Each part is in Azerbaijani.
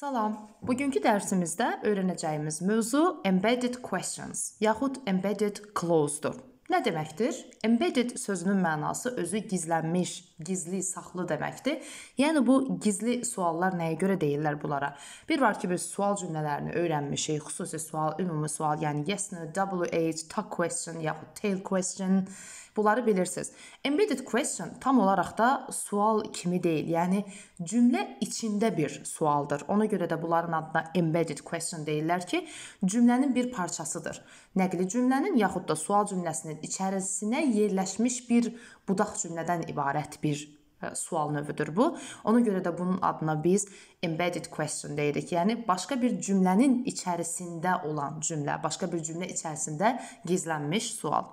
Salam. Bugünkü dərsimizdə öyrənəcəyimiz mövzu embedded questions, yaxud embedded clause-dur. Nə deməkdir? Embedded sözünün mənası özü gizlənmiş gizli, saxlı deməkdir. Yəni bu gizli suallar nəyə görə deyirlər bunlara? Bir var ki, biz sual cümlələrini öyrənmişik. Xüsusi sual, ümumi sual, yəni yes, no, WH, tag question yaxud tail question Bunları bilirsiniz. Embedded question tam olaraq da sual kimi deyil. Yəni cümlə içində bir sualdır. Ona görə də bunların adına embedded question deyirlər ki, cümlənin bir parçasıdır. Nəqli cümlənin yaxud da sual cümləsinin içərisinə yerləşmiş bir budaq cümlədən ibarət bir bir e, sual növüdür bu. Ona görə də bunun adına biz embedded question deyirik. Yəni başqa bir cümlənin içərisində olan cümlə, başqa bir cümlə içərisində gizlənmiş sual.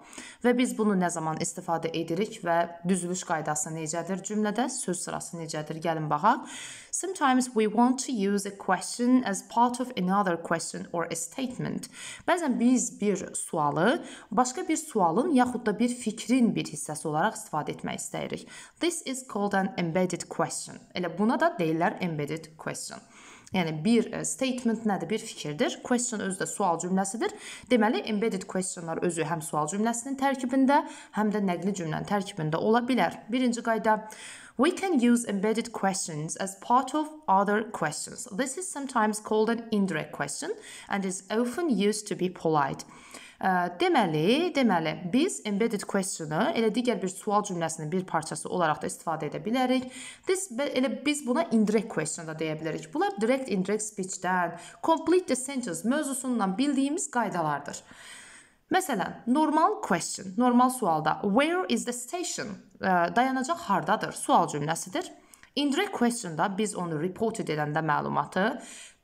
Və biz bunu nə zaman istifadə edirik və düzülüş qaydası necədir cümlədə? Söz sırası necədir? Gəlin baxaq. Sometimes we want to use a question as part of another question or a statement. Bəzən biz bir sualı başqa bir sualın yaxud da bir fikrin bir hissəsi olaraq istifadə etmək istəyirik. This is called an embedded question. Elə buna da deyirlər embedded question. Yəni bir e, statement nədir? Bir fikirdir. Question özü də sual cümləsidir. Deməli, embedded questionlar özü həm sual cümləsinin tərkibində, həm də nəqli cümlənin tərkibində ola bilər. Birinci qayda We can use embedded questions as part of other questions. This is sometimes called an indirect question and is often used to be polite. Deməli, deməli, biz embedded question-ı elə digər bir sual cümləsinin bir parçası olaraq da istifadə edə bilərik. This elə biz buna indirect question da deyə bilərik. Bunlar direct indirect speech-dən, complete the sentence mövzusundan bildiyimiz qaydalardır. Məsələn, normal question, normal sualda where is the station? Dayanacaq hardadır? Sual cümləsidir. Indirect question-da biz onu reported edəndə məlumatı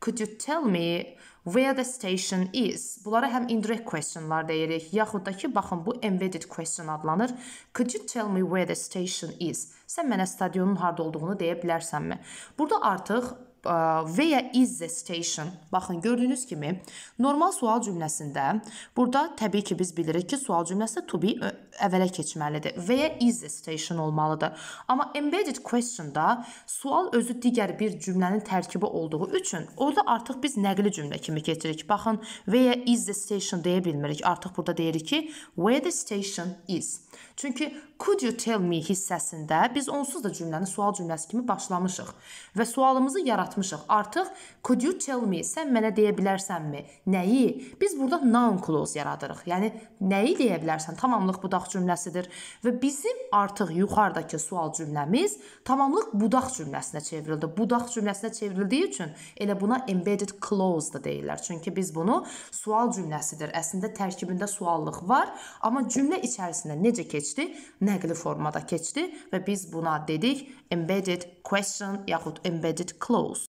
could you tell me Where the station is. Bunlara həm indirect questionlar deyirik, yaxud da ki, baxın bu embedded question adlanır. Could you tell me where the station is? Sən mənə stadionun harda olduğunu deyə bilərsənmi? Burada artıq e, where is the station? Baxın gördüyünüz kimi normal sual cümləsində burada təbii ki biz bilirik ki sual cümləsi to be e, əvvələ keçməlidir və ya is a station olmalıdır. Amma embedded question-da sual özü digər bir cümlənin tərkibi olduğu üçün orada artıq biz nəqli cümlə kimi keçirik. Baxın, və ya is the station deyə bilmirik. Artıq burada deyirik ki, where the station is. Çünki could you tell me hissəsində biz onsuz da cümləni sual cümləsi kimi başlamışıq və sualımızı yaratmışıq. Artıq could you tell me, sən mənə deyə bilərsənmi? Nəyi? Biz burada noun clause yaradırıq. Yəni nəyi deyə bilərsən? Tamamlıq budaq cümləsidir və bizim artıq yuxarıdakı sual cümləmiz tamamlıq budaq cümləsinə çevrildi. Budaq cümləsinə çevrildiyi üçün elə buna embedded clause da deyirlər. Çünki biz bunu sual cümləsidir. Əslində tərkibində suallıq var, amma cümlə içərisində necə keçdi? Nə nəqli formada keçdi və biz buna dedik embedded question yaxud embedded clause.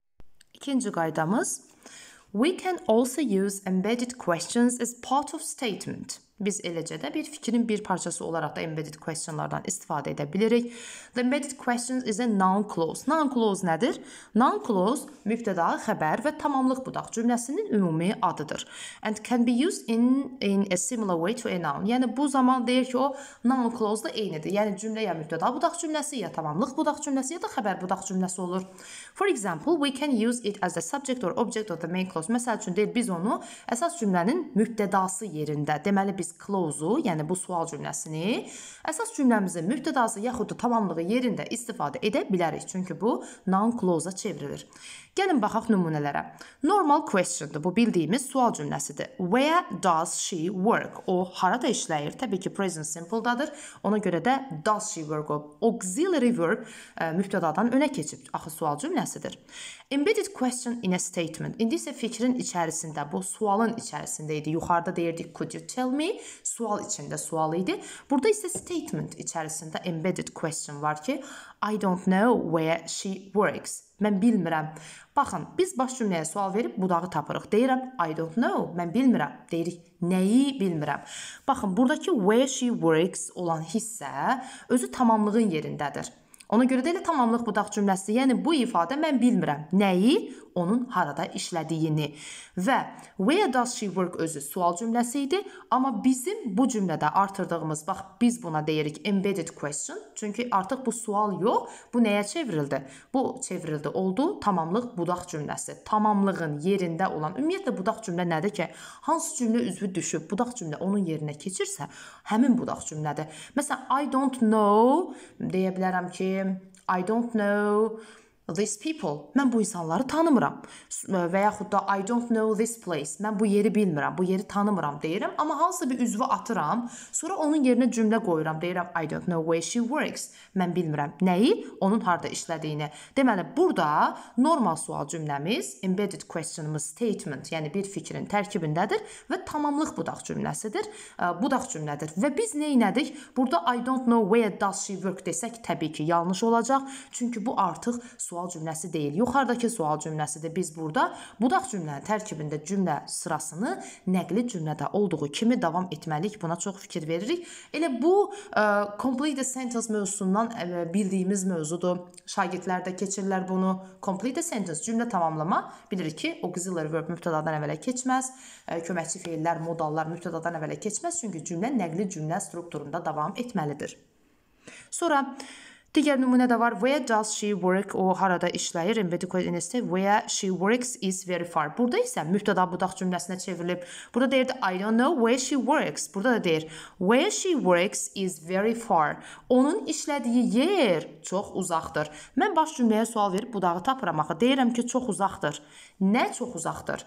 İkinci qaydamız We can also use embedded questions as part of statement. Biz eləcə də bir fikrin bir parçası olaraq da embedded questionlardan istifadə edə bilirik. The embedded questions is a noun clause. Noun clause nədir? Noun clause mübtəda, xəbər və tamamlıq budaq cümləsinin ümumi adıdır. And can be used in in a similar way to a noun. Yəni bu zaman deyir ki, o noun clause da eynidir. Yəni cümlə ya mübtəda budaq cümləsi, ya tamamlıq budaq cümləsi, ya da xəbər budaq cümləsi olur. For example, we can use it as the subject or object of the main clause. Məsəl üçün deyir biz onu əsas cümlənin mübtədası yerində, deməli biz close-u, yəni bu sual cümləsini əsas cümləmizin mübtədası yaxud da tamamlığı yerində istifadə edə bilərik. Çünki bu non-close-a çevrilir. Gəlin baxaq nümunələrə. Normal question-dır. Bu bildiyimiz sual cümləsidir. Where does she work? O harada işləyir? Təbii ki, present simple-dadır. Ona görə də does she work o auxiliary verb e, mübtədadan önə keçib. Axı sual cümləsidir. Embedded question in a statement. İndi isə fikrin içərisində, bu sualın içərisində idi. Yuxarıda deyirdik could you tell me? Sual içində sual idi. Burada isə statement içərisində embedded question var ki, I don't know where she works. Mən bilmirəm. Baxın, biz baş cümləyə sual verib budağı tapırıq. Deyirəm I don't know. Mən bilmirəm. Deyirik nəyi bilmirəm. Baxın, burdakı where she works olan hissə özü tamamlığın yerindədir. Ona görə də elə tamamlıq budaq cümləsidir. Yəni bu ifadə mən bilmirəm nəyi, onun harada işlədiyini. Və where does she work özü sual cümləsi idi, amma bizim bu cümlədə artırdığımız bax biz buna deyirik embedded question. Çünki artıq bu sual yox, bu nəyə çevrildi? Bu çevrildi oldu tamamlıq budaq cümləsi. Tamamlığın yerində olan ümumiyyətlə budaq cümlə nədir ki, hansı cümlə üzvü düşüb budaq cümlə onun yerinə keçirsə, həmin budaq cümlədir. Məsələn I don't know deyə bilərəm ki, I don't know These people. Mən bu insanları tanımıram. E, və yaxud da I don't know this place. Mən bu yeri bilmirəm, bu yeri tanımıram deyirəm, amma hansısa bir üzvü atıram, sonra onun yerinə cümlə qoyuram. Deyirəm I don't know where she works. Mən bilmirəm nəyi, onun harda işlədiyini. Deməli, burada normal sual cümləmiz embedded questionımız statement, yəni bir fikrin tərkibindədir və tamamlıq budaq cümləsidir. E, budaq cümlədir. Və biz nə etdik? Burada I don't know where does she work desək təbii ki, yanlış olacaq. Çünki bu artıq sual sual cümləsi deyil. Yuxarıdakı sual cümləsidir. Biz burada budaq cümlənin tərkibində cümlə sırasını nəqli cümlədə olduğu kimi davam etməliyik. Buna çox fikir veririk. Elə bu ə, e, complete the sentence mövzusundan ə, e, bildiyimiz mövzudur. Şagirdlər də keçirlər bunu. Complete the sentence cümlə tamamlama bilirik ki, auxiliary verb mübtədadan əvvələ keçməz. Ə, e, köməkçi feillər, modallar mübtədadan əvvələ keçməz, çünki cümlə nəqli cümlə strukturunda davam etməlidir. Sonra Digər nümunə də var. Where does she work? O harada işləyir? Medical University. Where she works is very far. Burada isə mübtəda budaq cümləsinə çevrilib. Burada deyirdi I don't know where she works. Burada da deyir where she works is very far. Onun işlədiyi yer çox uzaqdır. Mən baş cümləyə sual verib budağı tapıram axı. Deyirəm ki, çox uzaqdır. Nə çox uzaqdır?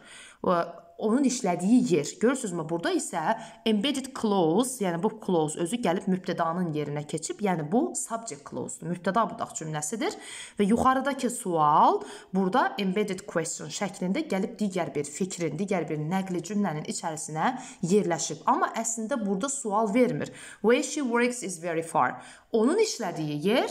onun işlədiyi yer. Görürsünüzmü? Burada isə embedded clause, yəni bu clause özü gəlib mübtədanın yerinə keçib, yəni bu subject clause-dur. Mübtəda budaq cümləsidir və yuxarıdakı sual burada embedded question şəklində gəlib digər bir fikrin, digər bir nəqli cümlənin içərisinə yerləşib. Amma əslində burada sual vermir. Where she works is very far. Onun işlədiyi yer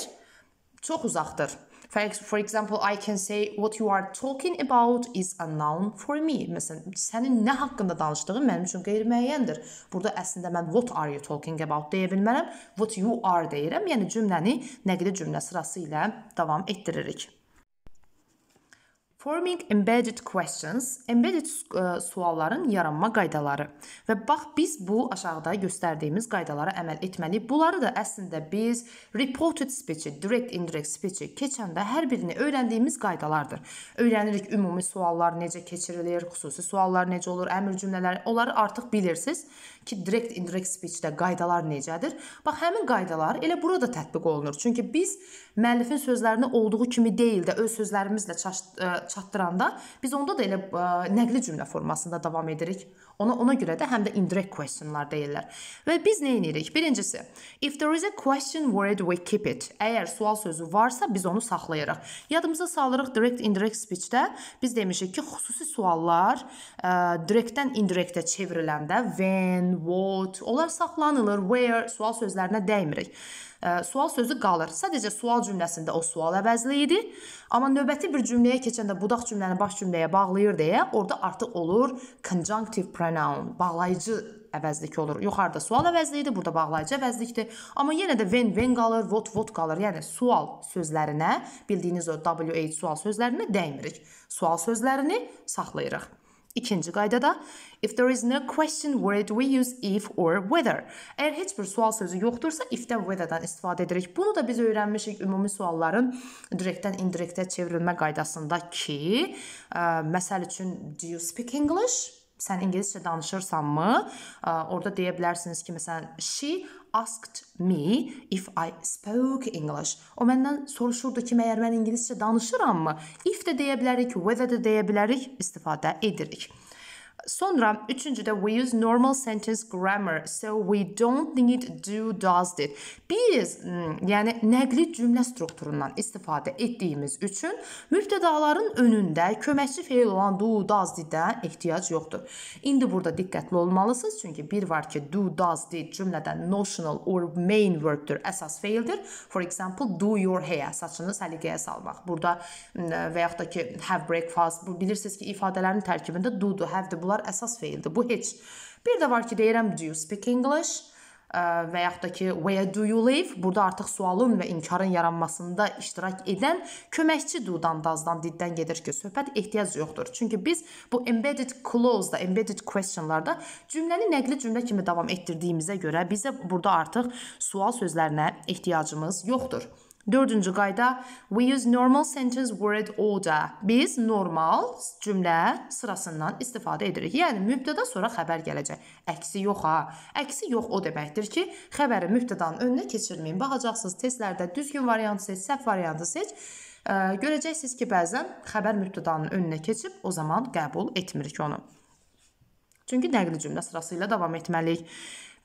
çox uzaqdır. For, for example, I can say what you are talking about is a noun for me. Məsələn, sənin nə haqqında danışdığın mənim üçün qeyri-müəyyəndir. Burada əslində mən what are you talking about deyə bilmərəm. What you are deyirəm. Yəni cümləni nəqli cümlə sırası ilə davam etdiririk. Forming embedded questions, embedded e, sualların yaranma qaydaları. Və bax biz bu aşağıda göstərdiyimiz qaydalara əməl etməliyik. Bunları da əslində biz reported speech-i, direct indirect speech-i keçəndə hər birini öyrəndiyimiz qaydalardır. Öyrənirik ümumi suallar necə keçirilir, xüsusi suallar necə olur, əmr cümlələri, onları artıq bilirsiniz ki, direkt indirect speech-də qaydalar necədir? Bax, həmin qaydalar elə burada tətbiq olunur. Çünki biz müəllifin sözlərini olduğu kimi deyil də öz sözlərimizlə e, çatdıranda biz onda da elə e, nəqli cümlə formasında davam edirik. Ona ona görə də həm də indirect questionlar deyirlər. Və biz nə edirik? Birincisi, if there is a question word we keep it. Əgər sual sözü varsa biz onu saxlayırıq. Yadımıza salırıq direct indirect speech-də biz demişik ki, xüsusi suallar ə, e, directdən indirectə çevriləndə when, what, onlar saxlanılır, where sual sözlərinə dəymirik sual sözü qalır. Sadəcə sual cümləsində o sual əvəzli idi. Amma növbəti bir cümləyə keçəndə budaq cümləni baş cümləyə bağlayır deyə orada artıq olur conjunctive pronoun, bağlayıcı əvəzlik olur. Yuxarıda sual əvəzli idi, burada bağlayıcı əvəzlikdir. Amma yenə də when when qalır, what what qalır. Yəni sual sözlərinə, bildiyiniz o WH sual sözlərinə dəymirik. Sual sözlərini saxlayırıq. İkinci qaydada if there is no question word we use if or whether. Əgər heç bir sual sözü yoxdursa if-dən whether-dan istifadə edirik. Bunu da biz öyrənmişik ümumi sualların direktdən indirektə çevrilmə qaydasında ki, ə, məsəl üçün do you speak English? Sən ingiliscə danışırsanmı? Ə, orada deyə bilərsiniz ki, məsələn she asked me if I spoke English. O məndən soruşurdu ki, məyər mən ingiliscə danışırammı? If də deyə bilərik, whether də deyə bilərik, istifadə edirik. Sonra üçüncüdə we use normal sentence grammar. So we don't need do, does, did. Biz hmm, yəni nəqli cümlə strukturundan istifadə etdiyimiz üçün mübtədaların önündə köməkçi feil olan do, does, did-ə ehtiyac yoxdur. İndi burada diqqətli olmalısınız, çünki bir var ki, do, does, did cümlədə notional or main verbdir, əsas feildir. For example, do your hair, saçını səliqəyə salmaq. Burada hmm, və yaxud da ki, have breakfast, bu bilirsiniz ki, ifadələrin tərkibində do-du, have-di bunlar bunlar əsas feildir. Bu heç. Bir də var ki, deyirəm do you speak English? və yaxud da ki where do you live? Burada artıq sualın və inkarın yaranmasında iştirak edən köməkçi do-dan, does-dan, did-dən gedir ki, söhbət ehtiyac yoxdur. Çünki biz bu embedded clause-da, embedded question-larda cümləni nəqli cümlə kimi davam etdirdiyimizə görə bizə burada artıq sual sözlərinə ehtiyacımız yoxdur. Dördüncü qayda we use normal sentence word order. Biz normal cümlə sırasından istifadə edirik. Yəni mübtəda sonra xəbər gələcək. Əksi yox ha. Əksi yox o deməkdir ki, xəbəri mübtədanın önünə keçirməyin. Baxacaqsınız testlərdə düzgün variantı seç, səhv variantı seç. Ə, görəcəksiniz ki, bəzən xəbər mübtədanın önünə keçib o zaman qəbul etmirik onu. Çünki nəqli cümlə sırası ilə davam etməliyik.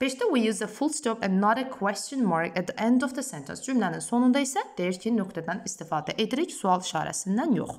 5-də we use a full stop and not a question mark at the end of the sentence. Cümlənin sonunda isə deyir ki, nöqtədən istifadə edirik, sual işarəsindən yox.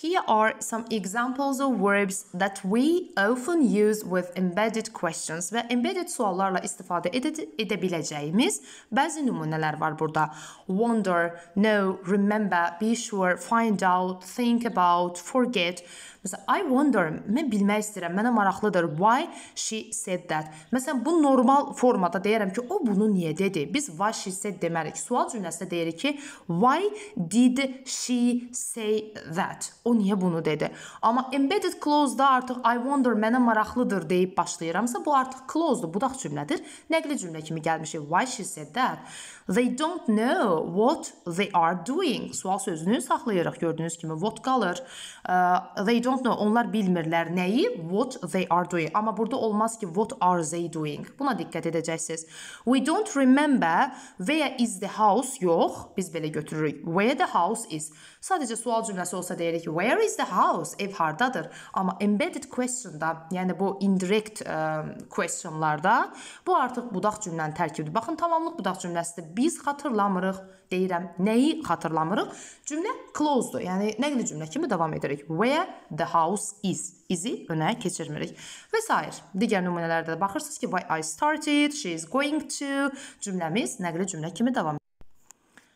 Here are some examples of verbs that we often use with embedded questions və embedded suallarla istifadə edə, edə biləcəyimiz bəzi nümunələr var burada. Wonder, know, remember, be sure, find out, think about, forget. Məsələn, I wonder, mən bilmək istəyirəm, mənə maraqlıdır why she said that. Məsələn, bu normal formada deyirəm ki, o bunu niyə dedi? Biz why she said demərik. Sual cümləsində deyirik ki, why did she say that? O niyə bunu dedi? Amma embedded clause-da artıq I wonder mənə maraqlıdır deyib başlayıramsa, bu artıq clause-dur, budaq cümlədir. Nəqli cümlə kimi gəlmişik. Why she said that? They don't know what they are doing. Sual sözünü saxlayaraq gördüyünüz kimi what qalır. Uh, they don't know. Onlar bilmirlər nəyi? What they are doing. Amma burada olmaz ki what are they doing. Buna diqqət edəcəksiniz. We don't remember where is the house? Yox, biz belə götürürük. Where the house is. Sadəcə sual cümləsi olsa deyirik ki where is the house? Ev hardadır? Amma embedded questionda, yəni bu indirect um, questionlarda bu artıq budaq cümlənin tərkibidir. Baxın, tamamlıq budaq cümləsidir. Biz xatırlamırıq deyirəm. Nəyi xatırlamırıq? Cümlə close-dur. Yəni nəqli cümlə kimi davam edirik. Where the house is. Is-i önə keçirmirik. Və sair. Digər nümunələrdə də baxırsınız ki, why I started, she is going to cümləmiz nəqli cümlə kimi davam edir.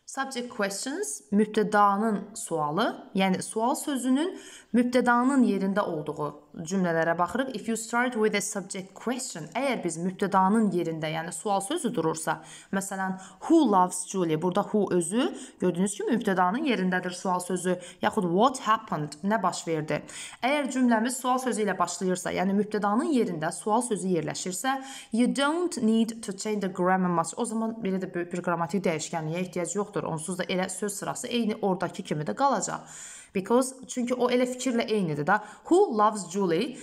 Subject questions mübtədanın sualı, yəni sual sözünün mübtədanın yerində olduğu cümlələrə baxırıq. If you start with a subject question, əgər biz mübtədanın yerində, yəni sual sözü durursa, məsələn, who loves Julie? Burada who özü gördüyünüz kimi mübtədanın yerindədir sual sözü. Yaxud what happened? Nə baş verdi? Əgər cümləmiz sual sözü ilə başlayırsa, yəni mübtədanın yerində sual sözü yerləşirsə, you don't need to change the grammar much. O zaman belə də böyük bir qrammatik dəyişkənliyə ehtiyac yoxdur. Onsuz da elə söz sırası eyni ordakı kimi də qalacaq. Because çünkü o ele fikirle eynidir da. Who loves Julie?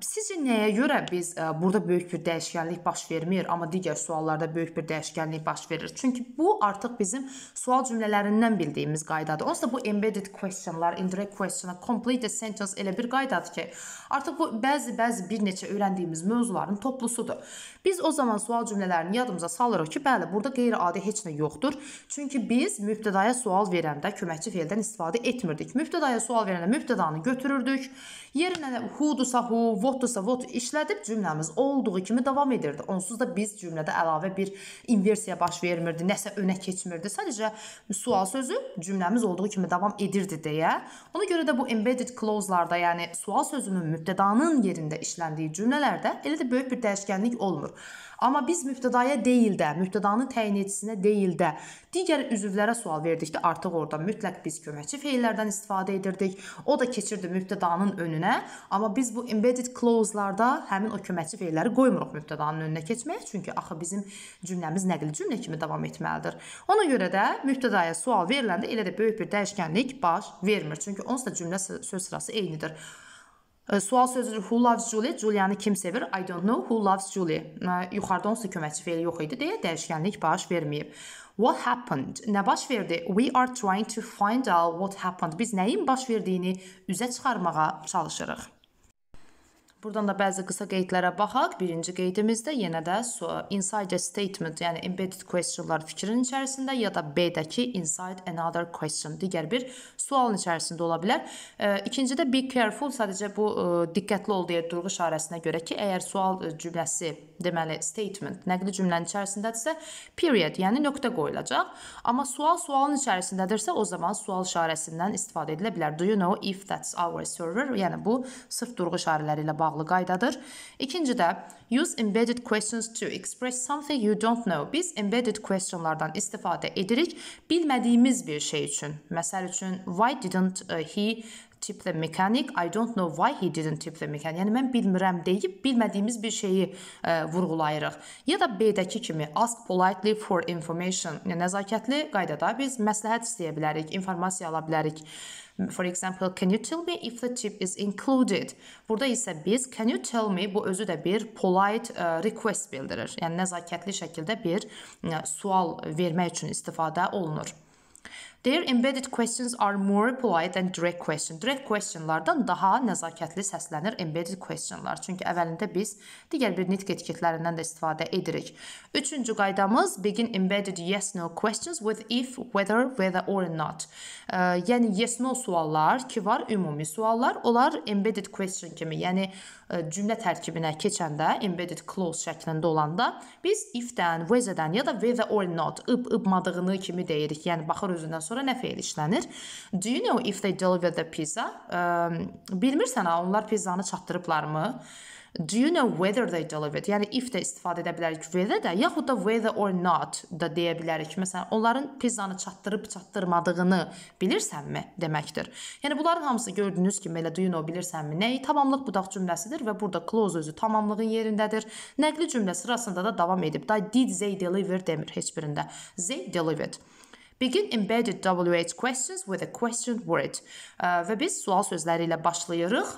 Sizcə nəyə görə biz burada böyük bir dəyişkənlik baş vermir, amma digər suallarda böyük bir dəyişkənlik baş verir? Çünki bu artıq bizim sual cümlələrindən bildiyimiz qaydadır. Onsuz da bu embedded questionlar, indirect questionlar, complete a sentence elə bir qaydadır ki, artıq bu bəzi-bəzi bir neçə öyrəndiyimiz mövzuların toplusudur. Biz o zaman sual cümlələrini yadımıza salırıq ki, bəli, burada qeyri-adi heç nə yoxdur. Çünki biz mübtədaya sual verəndə köməkçi feldən istifadə etmirdik. Mübtədaya sual verəndə mübtədanı götürürdük. Yerinə who-dusa who'sa who, what-dusa what işlədib cümləmiz olduğu kimi davam edirdi. Onsuz da biz cümlədə əlavə bir inversiya baş vermirdi, nəsə önə keçmirdi. Sadəcə sual sözü cümləmiz olduğu kimi davam edirdi deyə. Ona görə də bu embedded clause-larda, yəni sual sözünün mübtədanın yerində işləndiyi cümlələrdə elə də böyük bir dəyişkənlik olmur. Amma biz mübtədaya deyil də, mübtədanın təyin edicisinə deyil də, digər üzvlərə sual verdikdə artıq orada mütləq biz köməkçi feillərdən istifadə edirdik. O da keçirdi mübtədanın önünə, amma biz bu embedded clause-larda həmin o köməkçi feilləri qoymuruq mübtədanın önünə keçməyə, çünki axı bizim cümləmiz nəqli cümlə kimi davam etməlidir. Ona görə də mübtədaya sual veriləndə elə də böyük bir dəyişkənlik baş vermir. Çünki onsuz da cümlə söz sırası eynidir. E, sual sözüdür. Who loves Julie? Julianı kim sevir? I don't know. Who loves Julie? E, yuxarıda onsuz da köməkçi feili yox idi deyə dəyişkənlik baş verməyib. What happened? Nə baş verdi? We are trying to find out what happened. Biz nəyin baş verdiyini üzə çıxarmağa çalışırıq. Buradan da bəzi qısa qeydlərə baxaq. Birinci qeydimizdə yenə də inside a statement, yəni embedded questionlar fikrin içərisində ya da B-dəki inside another question, digər bir sualın içərisində ola bilər. E, ikincidə be careful, sadəcə bu e, diqqətli ol deyə durğu işarəsinə görə ki, əgər sual e, cümləsi deməli statement nəqli cümlənin içərisindədirsə period, yəni nöqtə qoyulacaq. Amma sual sualın içərisindədirsə, o zaman sual işarəsindən istifadə edilə bilər. Do you know if that's our server? Yəni bu sırf durğu işarələri ilə bağlı qaydadır. İkinci də use embedded questions to express something you don't know. Biz embedded questionlardan istifadə edirik bilmədiyimiz bir şey üçün. Məsəl üçün why didn't uh, he tip the mechanic. I don't know why he didn't tip the mechanic. Yəni mən bilmirəm deyib bilmədiyimiz bir şeyi ə, e, vurğulayırıq. Ya da B-dəki kimi ask politely for information. Yəni nəzakətli qaydada biz məsləhət istəyə bilərik, informasiya ala bilərik. For example, can you tell me if the tip is included? Burada isə biz can you tell me bu özü də bir polite ə, e, request bildirir. Yəni nəzakətli şəkildə bir ə, e, sual vermək üçün istifadə olunur. Their embedded questions are more polite than direct question. Direct questionlardan daha nəzakətli səslənir embedded questionlar. Çünki əvvəlində biz digər bir nitq etiketlərindən də istifadə edirik. Üçüncü qaydamız begin embedded yes no questions with if, whether, whether or not. E, yəni yes no suallar ki var ümumi suallar, onlar embedded question kimi, yəni cümlə tərkibinə keçəndə, embedded clause şəklində olanda biz if-dən, whether-dən ya da whether or not, ıb ıbmadığını kimi deyirik. Yəni baxır özündən sonra nə feil işlənir. Do you know if they deliver the pizza? Bilmirsən ha, onlar pizzanı çatdırıblarmı? Do you know whether they delivered? Yəni if də istifadə edə bilərik whether də, yaxud da whether or not da deyə bilərik. Məsələn, onların pizzanı çatdırıb çatdırmadığını bilirsənmi deməkdir. Yəni bunların hamısı gördüyünüz kimi elə do you know bilirsənmi? Nəyi tamamlıq budaq cümləsidir və burada close özü tamamlığın yerindədir. Nəqli cümlə sırasında da davam edib. Da did they deliver demir heç birində. They delivered. Begin embedded WH questions with a question word. Və biz sual sözləri ilə başlayırıq.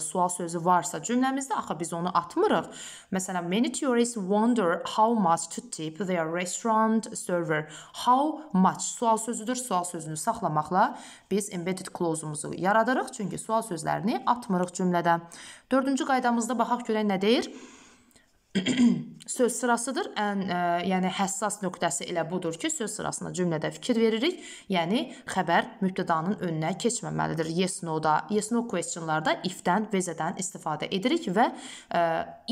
Sual sözü varsa cümləmizdə, axı biz onu atmırıq. Məsələn, many tourists wonder how much to tip their restaurant server. How much sual sözüdür. Sual sözünü saxlamaqla biz embedded clause-umuzu yaradırıq. Çünki sual sözlərini atmırıq cümlədə. Dördüncü qaydamızda baxaq görək nə deyir? söz sırasıdır. Ən ə, e, yəni həssas nöqtəsi elə budur ki, söz sırasına cümlədə fikir veririk. Yəni xəbər mübtədanın önünə keçməməlidir. Yes no-da, yes no questionlarda if-dən, vezədən istifadə edirik və ə, e,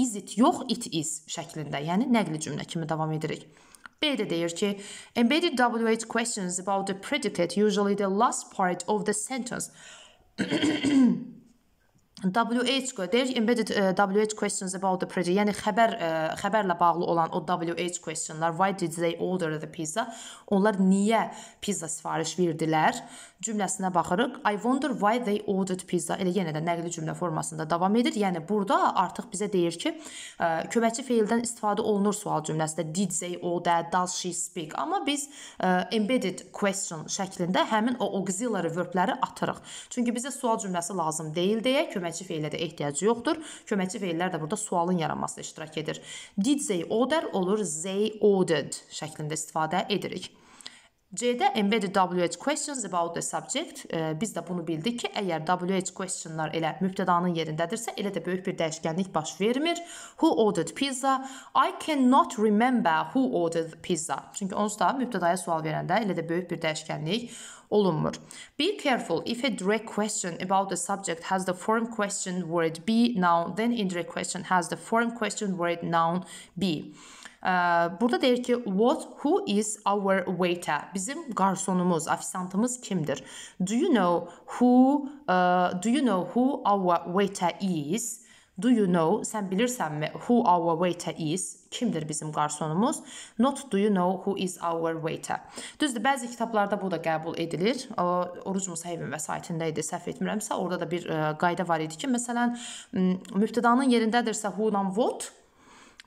is it yox, it is şəklində, yəni nəqli cümlə kimi davam edirik. B də deyir ki, embedded WH questions about the predicate usually the last part of the sentence WH deyir embedded uh, WH questions about the project. Yəni xəbər uh, xəbərlə bağlı olan o WH questionlar, why did they order the pizza? Onlar niyə pizza sifariş verdilər? Cümləsinə baxırıq. I wonder why they ordered pizza. Elə yenə də nəqli cümlə formasında davam edir. Yəni burada artıq bizə deyir ki, uh, köməkçi feildən istifadə olunur sual cümləsində. Did they order? Does she speak? Amma biz uh, embedded question şəklində həmin o auxiliary verbləri atırıq. Çünki bizə sual cümləsi lazım deyil deyə köməkçi köməkçi feillə də ehtiyac yoxdur. Köməkçi feillər də burada sualın yaranmasına iştirak edir. Did they order olur they ordered şəklində istifadə edirik. C-də embedded WH questions about the subject. E, biz də bunu bildik ki, əgər WH questionlar elə mübtədanın yerindədirsə, elə də böyük bir dəyişkənlik baş vermir. Who ordered pizza? I cannot remember who ordered pizza. Çünki onsuz da mübtədaya sual verəndə elə də böyük bir dəyişkənlik olunmur. Be careful if a direct question about the subject has the form question word be noun, then indirect question has the form question word noun be. Burada deyir ki, what, who is our waiter? Bizim qarsonumuz, ofisantımız kimdir? Do you know who, uh, do you know who our waiter is? Do you know, sən bilirsənmi who our waiter is? Kimdir bizim qarsonumuz? Not do you know who is our waiter? Düzdür, bəzi kitablarda bu da qəbul edilir. Oruc Musayevin vəsaitində idi, səhv etmirəmsə, orada da bir e, qayda var idi ki, məsələn, mübtədanın yerindədirsə who-dan what,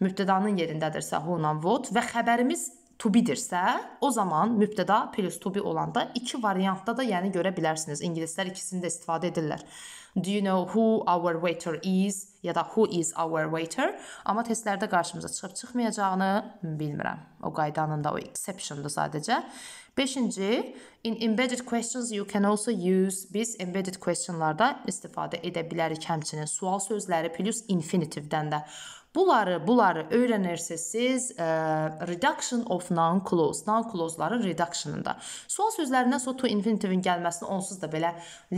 mübtədanın yerindədirsə honan would və xəbərimiz to be-dirsə, o zaman mübtəda plus to be olanda iki variantda da yəni görə bilərsiniz. İngilislər ikisini də istifadə edirlər. Do you know who our waiter is ya da who is our waiter? Amma testlərdə qarşımıza çıxıb çıxmayacağını bilmirəm. O qaydanın da o exceptiondur sadəcə. 5-ci in embedded questions you can also use biz embedded questionlarda istifadə edə bilərik həmçinin sual sözləri plus infinitivdən də. Bunları, bunları öyrənirsiz siz e, reduction of non-clause, non-clauseların reductionunda. Sual sözlərindən sonra to infinitivin gəlməsini onsuz da belə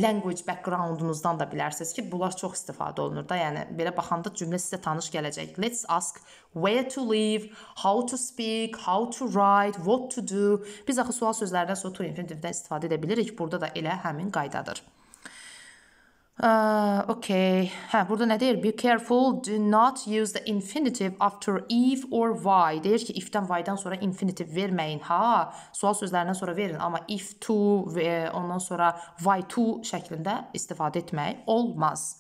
language backgroundunuzdan da bilərsiniz ki, bunlar çox istifadə olunur da. Yəni belə baxanda cümlə sizə tanış gələcək. Let's ask where to live, how to speak, how to write, what to do. Biz axı sual sözlərindən sonra to infinitivdən istifadə edə bilirik. Burada da elə həmin qaydadır. Uh, okay. Hə, burada nə deyir? Be careful, do not use the infinitive after if or why. Deyir ki, if-dən why-dan sonra infinitive verməyin. Ha, sual sözlərindən sonra verin, amma if to və e, ondan sonra why to şəklində istifadə etmək olmaz.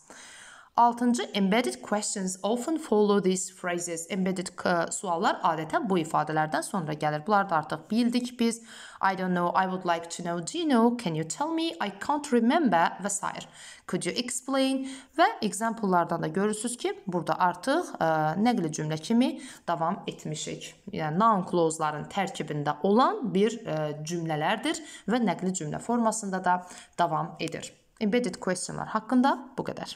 Altıncı, embedded questions often follow these phrases. Embedded suallar adətən bu ifadələrdən sonra gəlir. Bunlar da artıq bildik biz. I don't know, I would like to know, do you know, can you tell me, I can't remember və s. Could you explain və example'lardan da görürsüz ki, burada artıq ə, e, nəqli cümlə kimi davam etmişik. Yəni noun clause-ların tərkibində olan bir ə, e, cümlələrdir və nəqli cümlə formasında da davam edir. Embedded questionlar haqqında bu qədər.